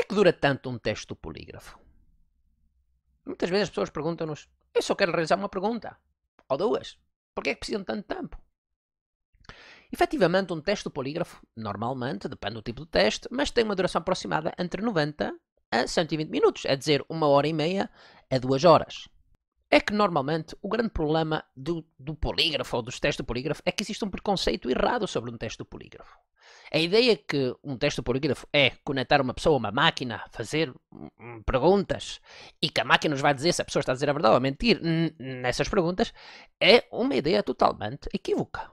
é que dura tanto um teste do polígrafo? Muitas vezes as pessoas perguntam-nos: Eu só quero realizar uma pergunta, ou duas. Porque é que precisam de tanto tempo? Efetivamente, um teste do polígrafo, normalmente, depende do tipo de teste, mas tem uma duração aproximada entre 90 a 120 minutos, é dizer, uma hora e meia a duas horas. É que normalmente o grande problema do, do polígrafo ou dos testes do polígrafo é que existe um preconceito errado sobre um teste do polígrafo. A ideia que um texto polígrafo é conectar uma pessoa a uma máquina, fazer perguntas e que a máquina nos vai dizer se a pessoa está a dizer a verdade ou a mentir nessas perguntas é uma ideia totalmente equívoca.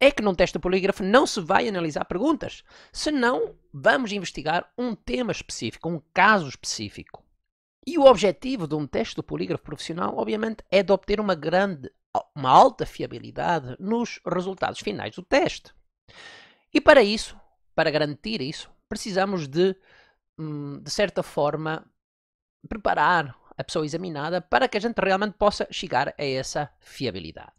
É que num texto polígrafo não se vai analisar perguntas, senão vamos investigar um tema específico, um caso específico. E o objetivo de um teste do polígrafo profissional, obviamente, é de obter uma grande, uma alta fiabilidade nos resultados finais do teste. E para isso, para garantir isso, precisamos de, hum, de certa forma, preparar a pessoa examinada para que a gente realmente possa chegar a essa fiabilidade.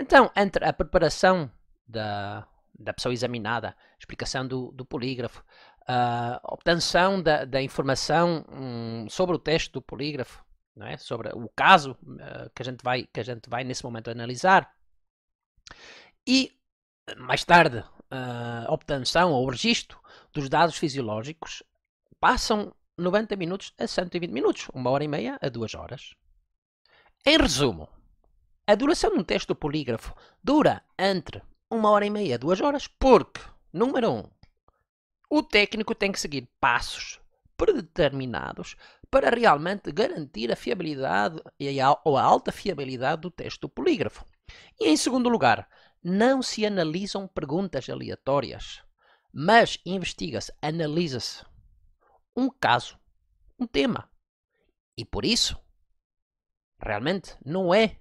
Então, entre a preparação da, da pessoa examinada, explicação do, do polígrafo, a obtenção da, da informação hum, sobre o texto do polígrafo, não é? sobre o caso uh, que, a gente vai, que a gente vai nesse momento analisar, e mais tarde uh, ah, obtenção ou registro dos dados fisiológicos passam 90 minutos a 120 minutos, uma hora e meia a duas horas. Em resumo, a duração de um teste do polígrafo dura entre uma hora e meia a duas horas, porque, número um, o técnico tem que seguir passos predeterminados para realmente garantir a fiabilidade ou a alta fiabilidade do teste do polígrafo. E em segundo lugar, não se analisam perguntas aleatórias, mas investiga-se, analisa-se um caso, um tema. E por isso, realmente, não é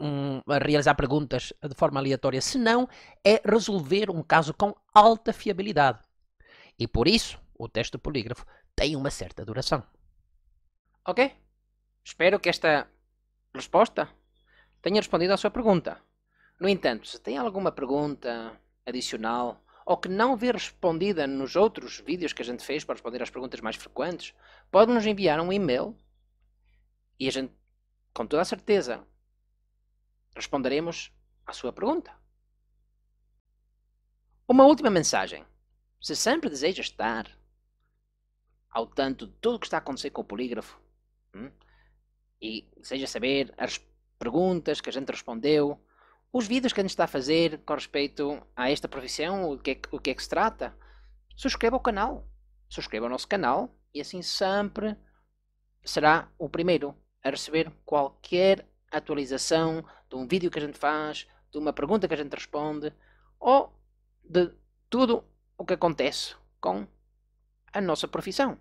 um, realizar perguntas de forma aleatória, senão é resolver um caso com alta fiabilidade. E por isso, o teste do polígrafo tem uma certa duração. Ok? Espero que esta resposta tenha respondido à sua pergunta. No entanto, se tem alguma pergunta adicional ou que não vê respondida nos outros vídeos que a gente fez para responder às perguntas mais frequentes, pode nos enviar um e-mail e a gente, com toda a certeza, responderemos à sua pergunta. Uma última mensagem. Se sempre deseja estar ao tanto de tudo o que está a acontecer com o polígrafo hum, e deseja saber as perguntas que a gente respondeu, os vídeos que a gente está a fazer com respeito a esta profissão, o que é, o que, é que se trata, subscreva o canal. Subscreva o nosso canal e assim sempre será o primeiro a receber qualquer atualização de um vídeo que a gente faz, de uma pergunta que a gente responde ou de tudo o que acontece com a nossa profissão.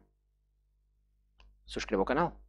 Subscreva o canal.